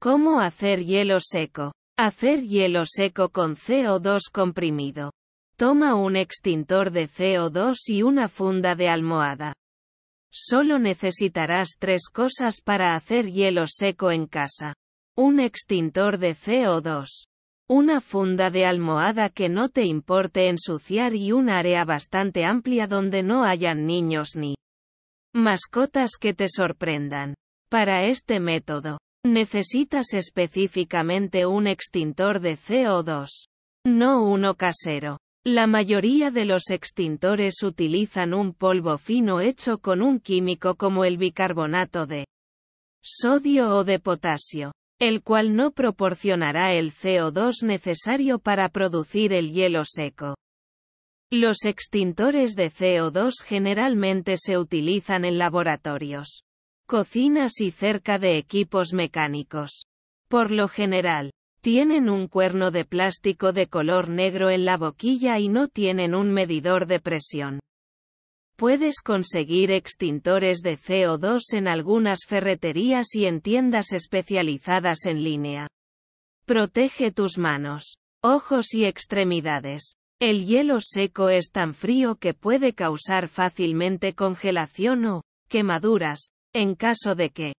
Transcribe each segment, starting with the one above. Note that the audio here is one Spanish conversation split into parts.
¿Cómo hacer hielo seco? Hacer hielo seco con CO2 comprimido. Toma un extintor de CO2 y una funda de almohada. Solo necesitarás tres cosas para hacer hielo seco en casa. Un extintor de CO2. Una funda de almohada que no te importe ensuciar y un área bastante amplia donde no hayan niños ni mascotas que te sorprendan. Para este método, Necesitas específicamente un extintor de CO2. No uno casero. La mayoría de los extintores utilizan un polvo fino hecho con un químico como el bicarbonato de sodio o de potasio, el cual no proporcionará el CO2 necesario para producir el hielo seco. Los extintores de CO2 generalmente se utilizan en laboratorios cocinas y cerca de equipos mecánicos. Por lo general, tienen un cuerno de plástico de color negro en la boquilla y no tienen un medidor de presión. Puedes conseguir extintores de CO2 en algunas ferreterías y en tiendas especializadas en línea. Protege tus manos, ojos y extremidades. El hielo seco es tan frío que puede causar fácilmente congelación o quemaduras, en caso de que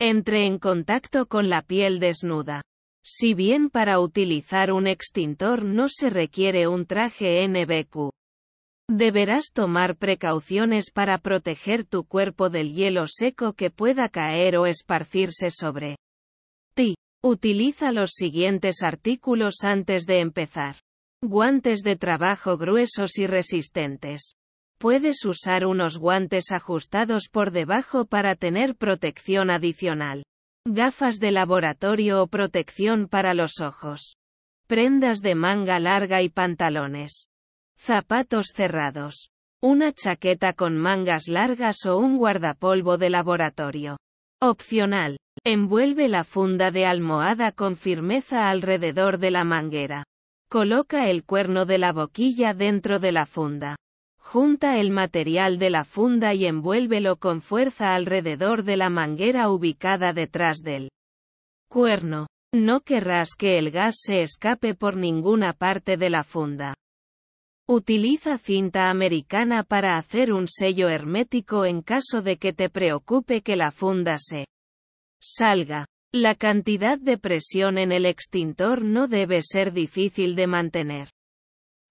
entre en contacto con la piel desnuda. Si bien para utilizar un extintor no se requiere un traje NBQ, deberás tomar precauciones para proteger tu cuerpo del hielo seco que pueda caer o esparcirse sobre ti. Utiliza los siguientes artículos antes de empezar. Guantes de trabajo gruesos y resistentes. Puedes usar unos guantes ajustados por debajo para tener protección adicional. Gafas de laboratorio o protección para los ojos. Prendas de manga larga y pantalones. Zapatos cerrados. Una chaqueta con mangas largas o un guardapolvo de laboratorio. Opcional. Envuelve la funda de almohada con firmeza alrededor de la manguera. Coloca el cuerno de la boquilla dentro de la funda. Junta el material de la funda y envuélvelo con fuerza alrededor de la manguera ubicada detrás del cuerno. No querrás que el gas se escape por ninguna parte de la funda. Utiliza cinta americana para hacer un sello hermético en caso de que te preocupe que la funda se salga. La cantidad de presión en el extintor no debe ser difícil de mantener.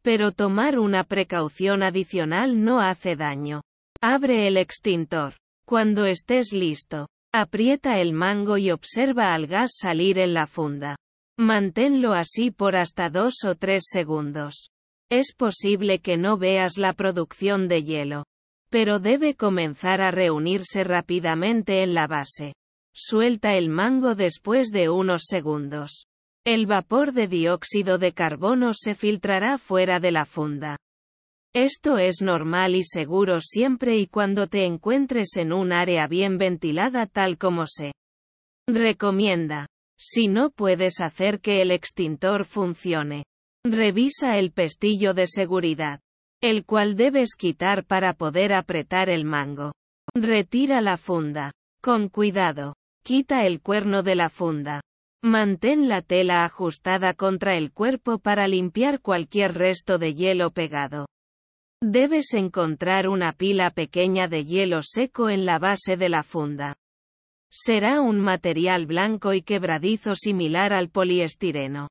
Pero tomar una precaución adicional no hace daño. Abre el extintor. Cuando estés listo, aprieta el mango y observa al gas salir en la funda. Manténlo así por hasta dos o tres segundos. Es posible que no veas la producción de hielo. Pero debe comenzar a reunirse rápidamente en la base. Suelta el mango después de unos segundos. El vapor de dióxido de carbono se filtrará fuera de la funda. Esto es normal y seguro siempre y cuando te encuentres en un área bien ventilada tal como se recomienda. Si no puedes hacer que el extintor funcione, revisa el pestillo de seguridad, el cual debes quitar para poder apretar el mango. Retira la funda. Con cuidado. Quita el cuerno de la funda. Mantén la tela ajustada contra el cuerpo para limpiar cualquier resto de hielo pegado. Debes encontrar una pila pequeña de hielo seco en la base de la funda. Será un material blanco y quebradizo similar al poliestireno.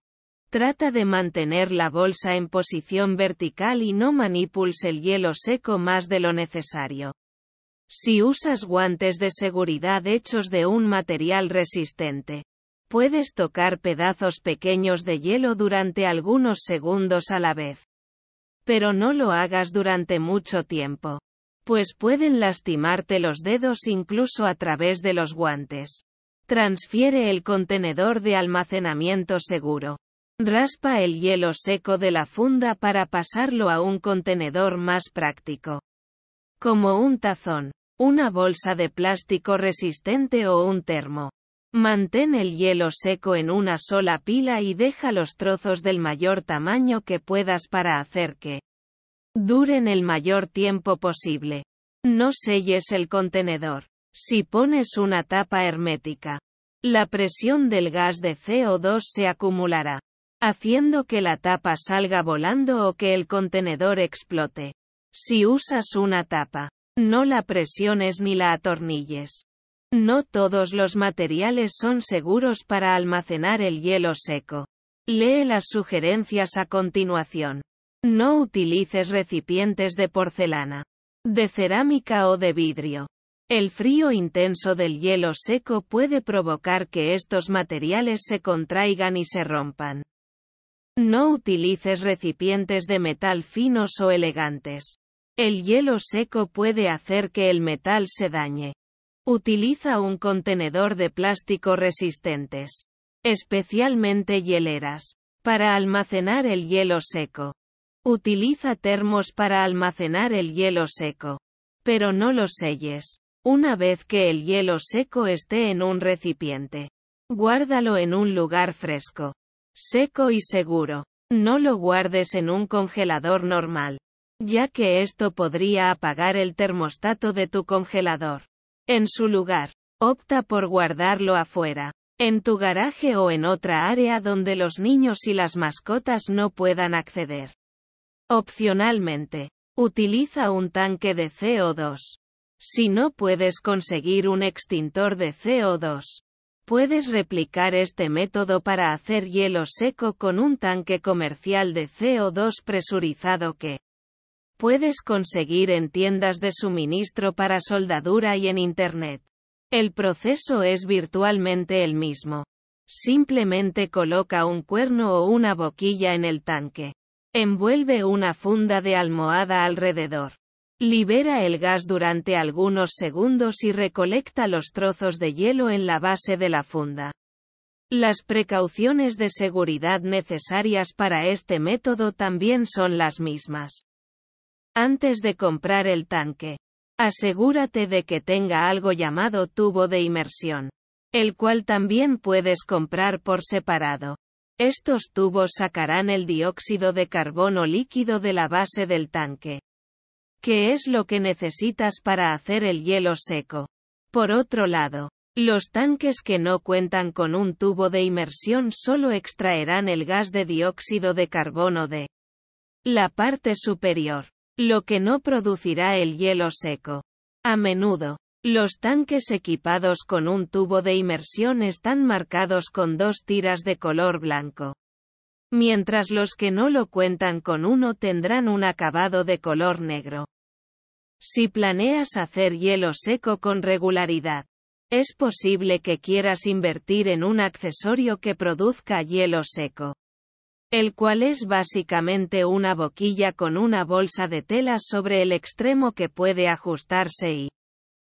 Trata de mantener la bolsa en posición vertical y no manipules el hielo seco más de lo necesario. Si usas guantes de seguridad hechos de un material resistente, Puedes tocar pedazos pequeños de hielo durante algunos segundos a la vez. Pero no lo hagas durante mucho tiempo. Pues pueden lastimarte los dedos incluso a través de los guantes. Transfiere el contenedor de almacenamiento seguro. Raspa el hielo seco de la funda para pasarlo a un contenedor más práctico. Como un tazón, una bolsa de plástico resistente o un termo. Mantén el hielo seco en una sola pila y deja los trozos del mayor tamaño que puedas para hacer que duren el mayor tiempo posible. No selles el contenedor. Si pones una tapa hermética, la presión del gas de CO2 se acumulará, haciendo que la tapa salga volando o que el contenedor explote. Si usas una tapa, no la presiones ni la atornilles. No todos los materiales son seguros para almacenar el hielo seco. Lee las sugerencias a continuación. No utilices recipientes de porcelana, de cerámica o de vidrio. El frío intenso del hielo seco puede provocar que estos materiales se contraigan y se rompan. No utilices recipientes de metal finos o elegantes. El hielo seco puede hacer que el metal se dañe. Utiliza un contenedor de plástico resistentes, especialmente hieleras, para almacenar el hielo seco. Utiliza termos para almacenar el hielo seco, pero no los selles. Una vez que el hielo seco esté en un recipiente, guárdalo en un lugar fresco, seco y seguro. No lo guardes en un congelador normal, ya que esto podría apagar el termostato de tu congelador. En su lugar, opta por guardarlo afuera, en tu garaje o en otra área donde los niños y las mascotas no puedan acceder. Opcionalmente, utiliza un tanque de CO2. Si no puedes conseguir un extintor de CO2, puedes replicar este método para hacer hielo seco con un tanque comercial de CO2 presurizado que, Puedes conseguir en tiendas de suministro para soldadura y en Internet. El proceso es virtualmente el mismo. Simplemente coloca un cuerno o una boquilla en el tanque. Envuelve una funda de almohada alrededor. Libera el gas durante algunos segundos y recolecta los trozos de hielo en la base de la funda. Las precauciones de seguridad necesarias para este método también son las mismas. Antes de comprar el tanque, asegúrate de que tenga algo llamado tubo de inmersión, el cual también puedes comprar por separado. Estos tubos sacarán el dióxido de carbono líquido de la base del tanque, que es lo que necesitas para hacer el hielo seco. Por otro lado, los tanques que no cuentan con un tubo de inmersión solo extraerán el gas de dióxido de carbono de la parte superior lo que no producirá el hielo seco. A menudo, los tanques equipados con un tubo de inmersión están marcados con dos tiras de color blanco. Mientras los que no lo cuentan con uno tendrán un acabado de color negro. Si planeas hacer hielo seco con regularidad, es posible que quieras invertir en un accesorio que produzca hielo seco el cual es básicamente una boquilla con una bolsa de tela sobre el extremo que puede ajustarse y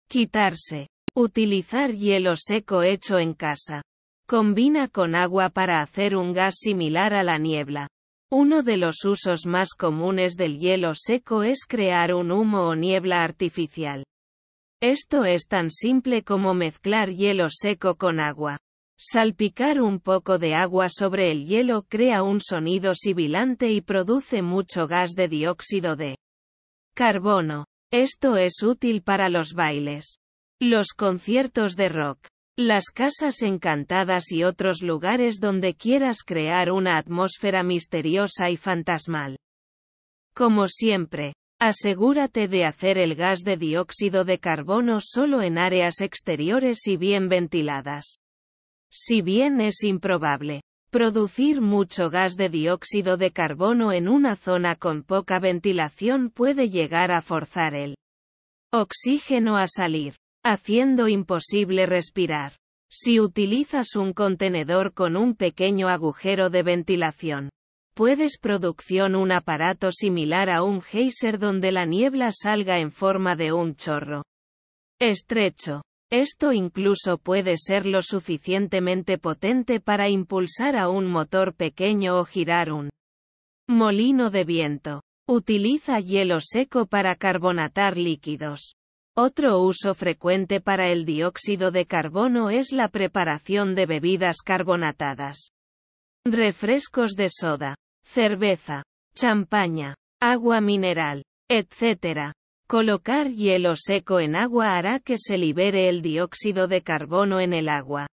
quitarse. Utilizar hielo seco hecho en casa. Combina con agua para hacer un gas similar a la niebla. Uno de los usos más comunes del hielo seco es crear un humo o niebla artificial. Esto es tan simple como mezclar hielo seco con agua. Salpicar un poco de agua sobre el hielo crea un sonido sibilante y produce mucho gas de dióxido de carbono. Esto es útil para los bailes, los conciertos de rock, las casas encantadas y otros lugares donde quieras crear una atmósfera misteriosa y fantasmal. Como siempre, asegúrate de hacer el gas de dióxido de carbono solo en áreas exteriores y bien ventiladas. Si bien es improbable producir mucho gas de dióxido de carbono en una zona con poca ventilación puede llegar a forzar el oxígeno a salir, haciendo imposible respirar. Si utilizas un contenedor con un pequeño agujero de ventilación, puedes producir un aparato similar a un geyser donde la niebla salga en forma de un chorro estrecho. Esto incluso puede ser lo suficientemente potente para impulsar a un motor pequeño o girar un molino de viento. Utiliza hielo seco para carbonatar líquidos. Otro uso frecuente para el dióxido de carbono es la preparación de bebidas carbonatadas. Refrescos de soda, cerveza, champaña, agua mineral, etc. Colocar hielo seco en agua hará que se libere el dióxido de carbono en el agua,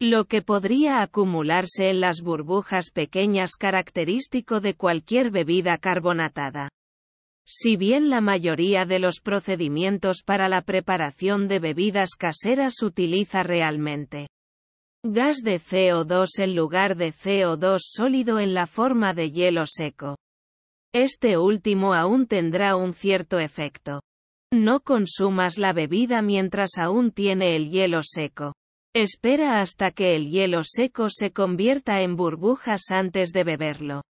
lo que podría acumularse en las burbujas pequeñas característico de cualquier bebida carbonatada. Si bien la mayoría de los procedimientos para la preparación de bebidas caseras utiliza realmente gas de CO2 en lugar de CO2 sólido en la forma de hielo seco. Este último aún tendrá un cierto efecto. No consumas la bebida mientras aún tiene el hielo seco. Espera hasta que el hielo seco se convierta en burbujas antes de beberlo.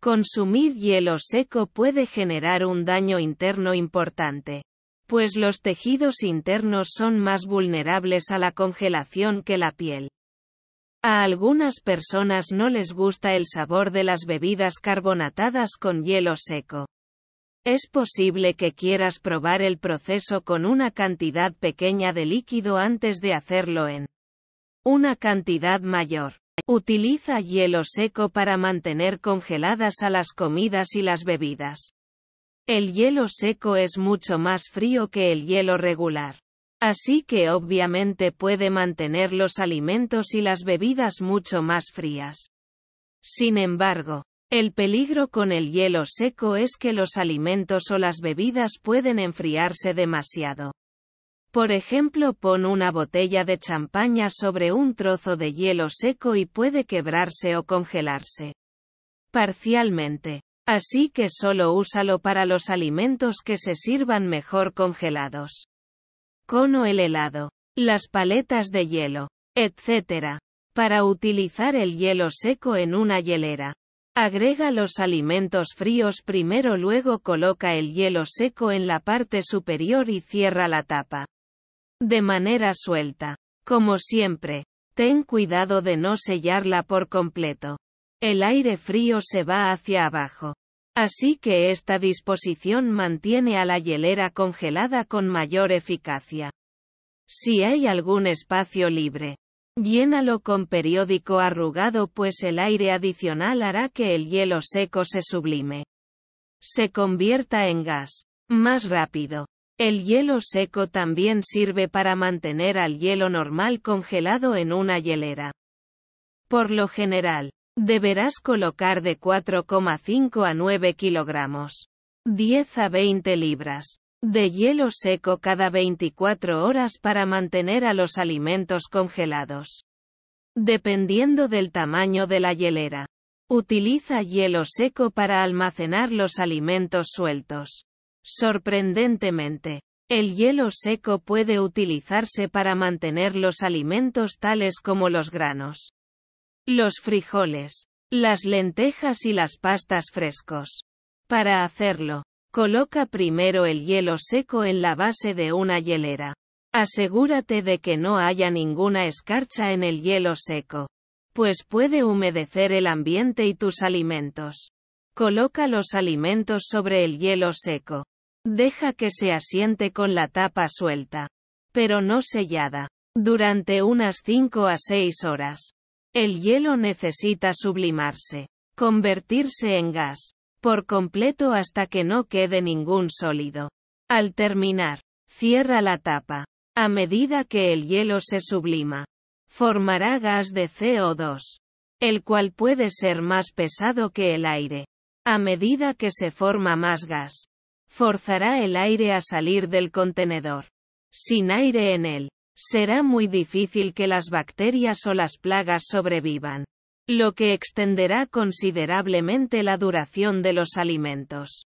Consumir hielo seco puede generar un daño interno importante, pues los tejidos internos son más vulnerables a la congelación que la piel. A algunas personas no les gusta el sabor de las bebidas carbonatadas con hielo seco. Es posible que quieras probar el proceso con una cantidad pequeña de líquido antes de hacerlo en una cantidad mayor. Utiliza hielo seco para mantener congeladas a las comidas y las bebidas. El hielo seco es mucho más frío que el hielo regular. Así que obviamente puede mantener los alimentos y las bebidas mucho más frías. Sin embargo, el peligro con el hielo seco es que los alimentos o las bebidas pueden enfriarse demasiado. Por ejemplo, pon una botella de champaña sobre un trozo de hielo seco y puede quebrarse o congelarse. Parcialmente. Así que solo úsalo para los alimentos que se sirvan mejor congelados cono el helado, las paletas de hielo, etc. Para utilizar el hielo seco en una hielera. Agrega los alimentos fríos primero luego coloca el hielo seco en la parte superior y cierra la tapa. De manera suelta. Como siempre, ten cuidado de no sellarla por completo. El aire frío se va hacia abajo. Así que esta disposición mantiene a la hielera congelada con mayor eficacia. Si hay algún espacio libre, llénalo con periódico arrugado pues el aire adicional hará que el hielo seco se sublime. Se convierta en gas. Más rápido. El hielo seco también sirve para mantener al hielo normal congelado en una hielera. Por lo general, Deberás colocar de 4,5 a 9 kilogramos. 10 a 20 libras. De hielo seco cada 24 horas para mantener a los alimentos congelados. Dependiendo del tamaño de la hielera. Utiliza hielo seco para almacenar los alimentos sueltos. Sorprendentemente, el hielo seco puede utilizarse para mantener los alimentos tales como los granos, los frijoles, las lentejas y las pastas frescos. Para hacerlo, coloca primero el hielo seco en la base de una hielera. Asegúrate de que no haya ninguna escarcha en el hielo seco, pues puede humedecer el ambiente y tus alimentos. Coloca los alimentos sobre el hielo seco. Deja que se asiente con la tapa suelta, pero no sellada, durante unas 5 a 6 horas. El hielo necesita sublimarse, convertirse en gas, por completo hasta que no quede ningún sólido. Al terminar, cierra la tapa. A medida que el hielo se sublima, formará gas de CO2, el cual puede ser más pesado que el aire. A medida que se forma más gas, forzará el aire a salir del contenedor. Sin aire en él, será muy difícil que las bacterias o las plagas sobrevivan, lo que extenderá considerablemente la duración de los alimentos.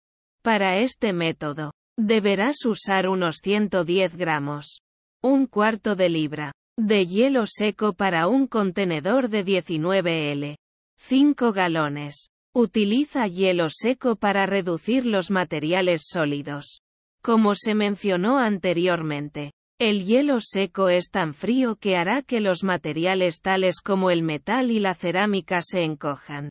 Para este método, deberás usar unos 110 gramos, un cuarto de libra, de hielo seco para un contenedor de 19 L, 5 galones. Utiliza hielo seco para reducir los materiales sólidos. Como se mencionó anteriormente, el hielo seco es tan frío que hará que los materiales tales como el metal y la cerámica se encojan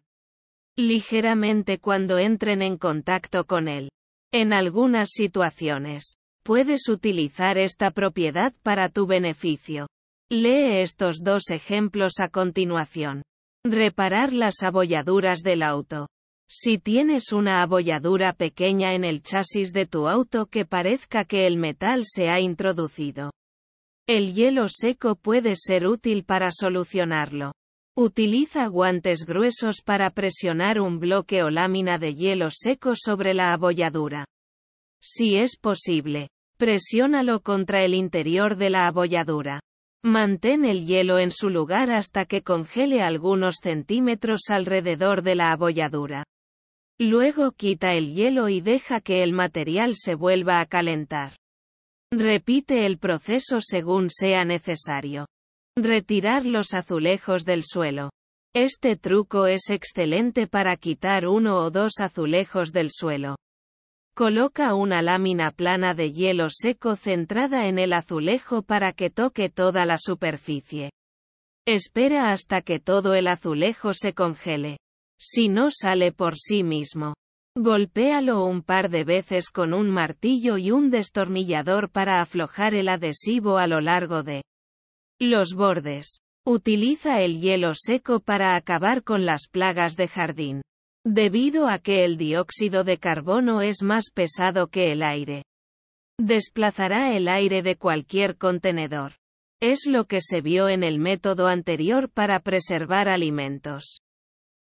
ligeramente cuando entren en contacto con él. En algunas situaciones, puedes utilizar esta propiedad para tu beneficio. Lee estos dos ejemplos a continuación. Reparar las abolladuras del auto. Si tienes una abolladura pequeña en el chasis de tu auto que parezca que el metal se ha introducido, el hielo seco puede ser útil para solucionarlo. Utiliza guantes gruesos para presionar un bloque o lámina de hielo seco sobre la abolladura. Si es posible, presiónalo contra el interior de la abolladura. Mantén el hielo en su lugar hasta que congele algunos centímetros alrededor de la abolladura. Luego quita el hielo y deja que el material se vuelva a calentar. Repite el proceso según sea necesario. Retirar los azulejos del suelo. Este truco es excelente para quitar uno o dos azulejos del suelo. Coloca una lámina plana de hielo seco centrada en el azulejo para que toque toda la superficie. Espera hasta que todo el azulejo se congele. Si no sale por sí mismo. Golpéalo un par de veces con un martillo y un destornillador para aflojar el adhesivo a lo largo de los bordes. Utiliza el hielo seco para acabar con las plagas de jardín. Debido a que el dióxido de carbono es más pesado que el aire. Desplazará el aire de cualquier contenedor. Es lo que se vio en el método anterior para preservar alimentos.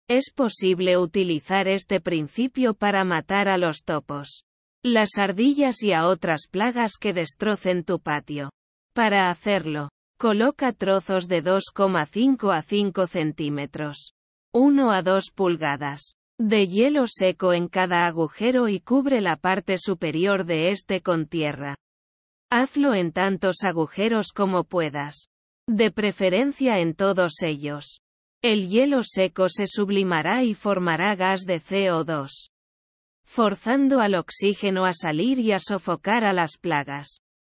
Es posible utilizar este principio para matar a los topos, las ardillas y a otras plagas que destrocen tu patio. Para hacerlo, coloca trozos de 2,5 a 5 centímetros, 1 a 2 pulgadas, de hielo seco en cada agujero y cubre la parte superior de este con tierra. Hazlo en tantos agujeros como puedas, de preferencia en todos ellos. El hielo seco se sublimará y formará gas de CO2, forzando al oxígeno a salir y a sofocar a las plagas.